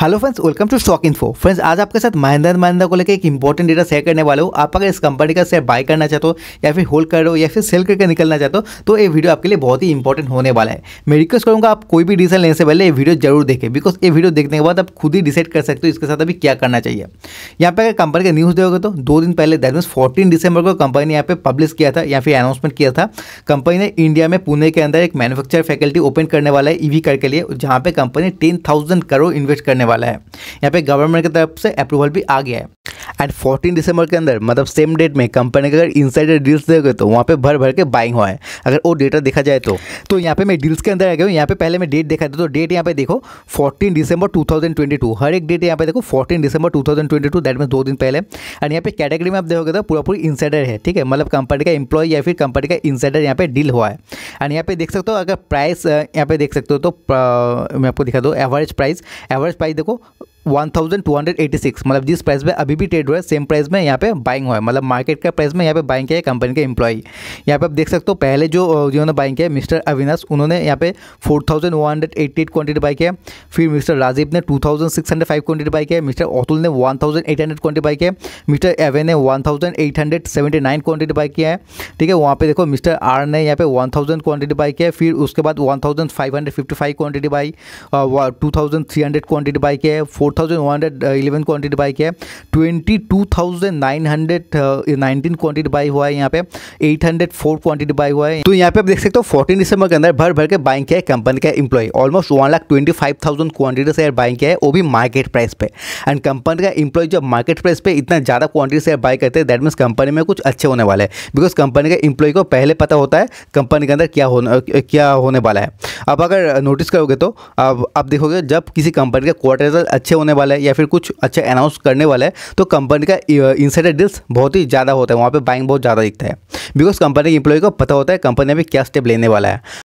hello friends welcome to stock info friends आज आपके साथ महिंदा एंड महिंदा को लेकर एक इंपॉर्टेंट डेटा शेयर करने वाला हूँ आप अगर इस कंपनी का शेयर बाय करना चाहते हो या फिर होल्ड कर रहे हो या फिर सेल करके निकलना चाहते हो तो ये वीडियो आपके लिए बहुत ही इंपॉर्टेंट होने वाला है मैं रिक्वेस्ट करूँगा आप कोई भी डिसीजन लेने से पहले ये वीडियो जरूर देखें बिकॉज ये वीडियो देखने के बाद आप खुद ही डिसाइड कर सकते हो इसके साथ अभी क्या करना चाहिए यहाँ पर अगर कंपनी का न्यूज़ देखोगे तो दो दिन पहले दैट मीन फोर्टीन दिसंबर को कंपनी ने यहाँ पर पब्लिश किया था या फिर अनाउंसमेंट किया था कंपनी ने इंडिया में पुणे के अंदर एक मैनुफैक्चर फैकल्टी ओपन करने वाला है ईवी कर के लिए जहाँ पर कंपनी टेन करोड़ इन्वेस्ट करने वाला है यहाँ पे गवर्नमेंट की तरफ से अप्रूवल भी आ गया है एंड फोर्टीन दिसंबर के अंदर मतलब सेम डेट में कंपनी के अगर इनसाइडर डील्स देखे तो वहाँ पे भर भर के बाइंग हुआ है अगर वो डेटा देखा जाए तो तो यहाँ पे मैं डील्स के अंदर आ गया हूँ यहाँ पे पहले मैं डेट देखा था तो डेट यहाँ पे देखो फोर्टीन दिसंबर टू हर एक डेट यहाँ पे देखो फोर्टीन दिसंबर टू दैट मीन दो दिन पहले एंड यहाँ पे कैटेगरी में आप देखोगे तो पूरा पूरी इनसाइडर है ठीक है मतलब कंपनी का इंप्लॉय या फिर कंपनी का इनसाइडर यहाँ पे डील हुआ है एंड यहाँ पे देख सकते हो अगर प्राइस यहाँ पे देख सकते हो तो मैं आपको दिखा दो एवरेज प्राइस एवरेज प्राइस देखो 1286 मतलब जिस प्राइस पे अभी भी ट्रेड हुआ है सेम प्राइस में यहाँ पे बाइंग हुआ है मतलब मार्केट का प्राइस में यहाँ पे बाइंग किया है कंपनी के एम्प्लॉई यहाँ पे आप देख सकते हो पहले जो जिन्होंने बाइंग किया मिस्टर अविनाश उन्होंने यहाँ पे 4188 क्वांटिटी बाई किया फिर मिस्टर राजीव ने 2605 क्वांटिटी बाई किया मिस्टर अतुल ने वन क्वांटिटी बाई किया मिस्टर एवे ने वन क्वांटिटी बाई किया है ठीक है वहाँ पे देखो मिस्टर आर ने यहाँ पे वन क्वांटिटी बाई किया फिर उसके बाद one quantity buy 2300 quantity buy किया है four thousand one buy uh, किया है twenty two thousand nine hundred buy uh, हुआ है यहाँ पे eight hundred four quantity buy हुआ है तो यहाँ पे आप देख सकते हो फोर्टीन दिसंबर के अंदर भर भर के बाइंग किया है कंपनी का employ almost one lakh twenty five thousand quantity share buying किया है वो भी मार्केट प्राइस पे एंड कंपनी का एम्प्लॉय जब मार्केट प्राइस पे इतना ज़्यादा क्वान्टिटी शेयर बाई करते हैं दैट मीन्स कंपनी में कुछ अच्छे होने वाले हैं बिकॉज कंपनी के एम्प्लॉय को पहले पता होता है कंपनी के अंदर क्या होने uh, क्या होने वाला है अब अगर नोटिस करोगे तो अब आप देखोगे जब किसी कंपनी के क्वार्टर अच्छे होने होने वाला है या फिर कुछ अच्छा अनाउंस करने वाला है तो कंपनी का इंसाइडर डील्स बहुत ही ज़्यादा होता है वहाँ पर बाइंग बहुत ज़्यादा दिखता है बिकॉज कंपनी के इंप्लॉय को पता होता है कंपनी अभी क्या स्टेप लेने वाला है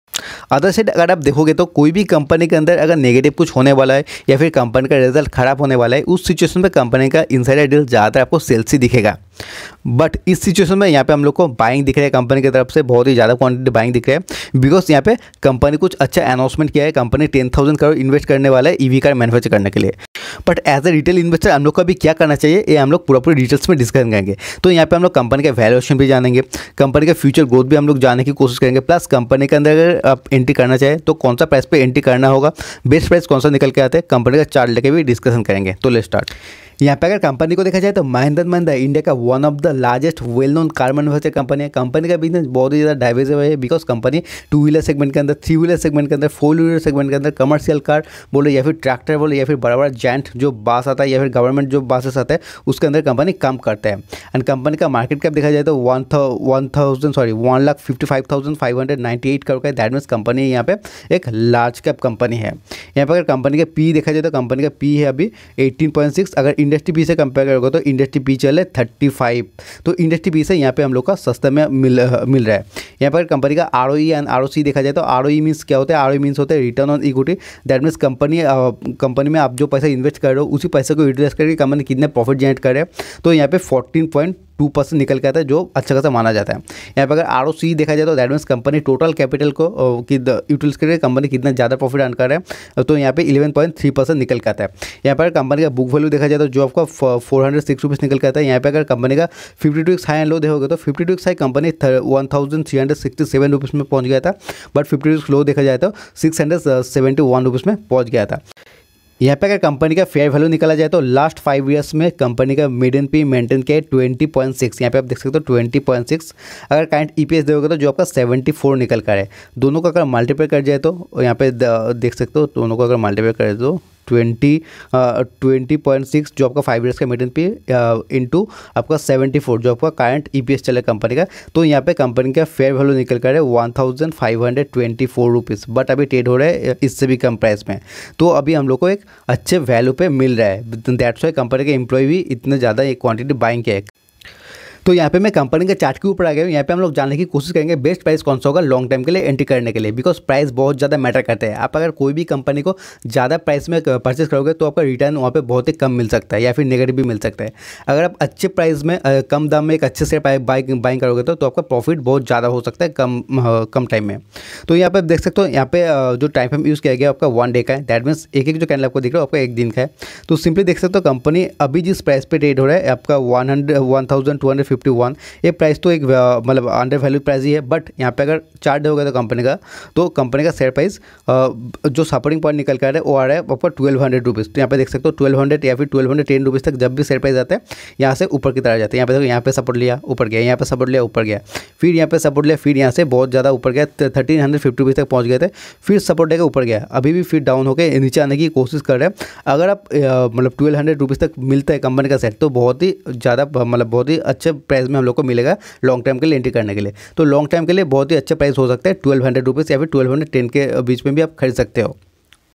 अदर साइड अगर आप देखोगे तो कोई भी कंपनी के अंदर अगर नेगेटिव कुछ होने वाला है या फिर कंपनी का रिजल्ट खराब होने वाला है उस सिचुएशन में कंपनी का इंसाइडर डील ज़्यादातर आपको सेल्स ही दिखेगा बट इस सिचुएशन में यहाँ पे हम लोग को बाइंग दिख रहा है कंपनी की तरफ से बहुत ही ज़्यादा क्वांटिटी बाइंग दिख रहा है बिकॉज यहाँ पे कंपनी कुछ अच्छा अनाउंसमेंट किया है company ten thousand crore invest करने वाला है ईवी कार मैनुफैक्चर करने के लिए but as a retail investor हम लोग का भी क्या करना चाहिए ये हम लोग पूरा पूरी डिटेल्स में डिस्कस करेंगे तो यहाँ पे हम लोग कंपनी का वैल्यूएशन भी जानेंगे कंपनी का फ्यूचर ग्रोथ भी हम लोग जानने की कोशिश करेंगे प्लस कंपनी के अंदर अगर आप एंट्री करना चाहें तो कौन सा प्राइस पर एंट्री करना होगा बेस्ट प्राइस कौन सा निकल के आते हैं कंपनी का चार्ट लेकर भी डिस्कशन करेंगे तो ले स्टार्ट यहाँ पे अगर कंपनी को देखा जाए तो महेंद्र महिंदा इंडिया का one of the largest well known car manufacture company है कंपनी का बिजनेस बहुत ही ज़्यादा डाइवर्सिव है because company two wheeler segment के अंदर थ्री व्हीलर सेगमेंट के अंदर फोर व्हीलर सेगमेंट के अंदर कमर्शियल कार बोलो या फिर ट्रैक्टर बोलो या फिर बड़ा बड़ा जैंट जो बास आता है या फिर गवर्नमेंट जो बासेस आता है उसके अंदर कंपनी काम करता है एंड कंपनी का मार्केट कैप देखा जाए तो one one thousand sorry one lakh fifty five thousand five hundred ninety eight crore का दैट मीन कंपनी यहाँ पे एक लार्ज कैप कंपनी है यहाँ पर अगर कंपनी का पी देखा जाए तो कंपनी का पी है अभी एटीन पॉइंट सिक्स अगर इंडस्ट्री बी से कंपेयर करोगे तो इंडस्ट्री बी है थर्टी फाइव तो इंडस्ट्री बी से यहाँ पे हम लोग का सस्ते में मिल मिल रहा है यहाँ पर कंपनी का आर ओ एंड आर देखा जाए तो आर ओ मीन्स क्या होता है आर ओ मीन्स होता है return on equity that means company company में आप जो पैसा इन्वेस्ट कर रहे हो उसी पैसे को यूटिलाइज करके कंपनी कितने प्रॉफिट जनरेट करे तो यहाँ पे फोर्टीन पॉइंट टू परसेंट निकल के आता है जो अच्छा खासा माना जाता है यहाँ पर अगर आर देखा जाए तो that means company total capital को यूटिलाइज करके कंपनी कितना ज़्यादा प्रॉफिट अर्न कर रहा है तो यहाँ पे इलेवन पॉइंट थ्री परसेंट निकल के आता है यहाँ पर कंपनी का बुक वैल्यू देखा जाए तो जो आपका फोर हंड्रेड सिक्स रुपीज़ निकल के आता है यहाँ पर अगर कंपनी का fifty two high and low देखोगे तो fifty two high company one thousand three hundred sixty seven rupees में पहुँच गया था बट फिफ्टी टू लो देखा जाए तो six hundred seventy one rupees में पहुँच गया था यहाँ पे अगर कंपनी का फेयर वैल्यू निकाला जाए तो लास्ट फाइव ईयर्स में कंपनी का मीडियन पी मेंटेन किया है ट्वेंटी पॉइंट सिक्स यहाँ पे आप देख सकते हो ट्वेंटी पॉइंट सिक्स अगर करंट ईपीएस e दोगे तो जो आपका सेवेंटी फोर निकल कर है दोनों का अगर मल्टीप्लाई कर जाए तो यहाँ पे देख सकते हो दोनों को अगर मल्टीप्लाई कर दो ट्वेंटी ट्वेंटी पॉइंट सिक्स जो आपका फाइव ईयर्स का मेडियन पे इंटू आपका सेवेंटी फोर जो आपका करंट ई पी एस चला कंपनी का तो यहाँ पे कंपनी का फेयर वैल्यू निकल कर है one thousand five hundred twenty four rupees but अभी ट्रेड हो रहा है इससे भी कम प्राइस में तो अभी हम लोग को एक अच्छे वैल्यू पे मिल रहा है दैट्स वाई कंपनी के एम्प्लॉय भी इतने ज़्यादा एक क्वांटिटी बाइंग के है तो यहाँ पे मैं कंपनी के चार्ट के ऊपर आ गया हूँ यहाँ पे हम लोग जानने की कोशिश करेंगे बेस्ट प्राइस कौन सा होगा लॉन्ग टाइम के लिए एंट्री करने के लिए बिकॉज प्राइस बहुत ज़्यादा मैटर करते हैं आप अगर कोई भी कंपनी को ज़्यादा प्राइस में परचेस करोगे तो आपका रिटर्न वहाँ पर बहुत ही कम मिल सकता है या फिर नेगेटिव भी मिल सकता है अगर आप अच्छे प्राइस में कम दाम में एक अच्छे से बाइंग करोगे तो, तो आपका प्रॉफिट बहुत ज़्यादा हो सकता है कम कम टाइम में तो यहाँ पर देख सकते हो यहाँ पे जो टाइम फ्रेम यूज़ किया गया आपका वन डे का है दैट मीन्स एक एक जो कैंडल आपको दिख रहा है आपका एक दिन का है तो सिंपली देख सकते हो कंपनी अभी जिस प्राइस पे ट्रेड हो रहा है आपका one hundred one thousand two hundred fifty one ये प्राइस तो एक मतलब अंडर वैल्यू प्राइस ही है बट यहाँ पे अगर चार्ट गया तो कंपनी का तो कंपनी का शेयर प्राइस जो सपोर्टिंग पॉइंट निकल कर है वो आ रहा है ऊपर ट्वेल्व हंड्रेड रुपीज़ तो यहाँ पे देख सकते हो ट्वेल्व हंड्रेड या फिर ट्वेल्व हंड्रेड टेन रुपीज़ तक जब भी शेयर प्राइस जाता है यहाँ से ऊपर की तरह जाते हैं यहाँ पे देखो यहाँ पे सपोर्ट लिया ऊपर गया यहाँ पे सपोर्ट लिया ऊपर गया फिर यहाँ पे सपोर्ट लिया फिर यहाँ से बहुत ज़्यादा ऊपर गया थर्टीन हंड्रेड फिफ्टी रुपीज़ तक पहुँच गए थे फिर सपोर्ट लेकर ऊपर गया अभी भी फिर डाउन होकर नीचे आने की कोशिश कर रहे हैं अगर आप मतलब ट्वेल्व हंड्रेड रुपीज़ तक मिलता है कंपनी का सेट तो बहुत ही ज़्यादा मतलब बहुत ही अच्छे प्राइस में हम लोग को मिलेगा लॉन्ग टर्म के लिए एंट्री करने के लिए तो लॉन्ग टर्म के लिए बहुत ही अच्छा प्राइस हो सकता है ट्वेल्व हंड्रेड रुपीज़ या फिर ट्वेल्व हंड्रेड टेन के बीच में भी आप खरीद सकते हो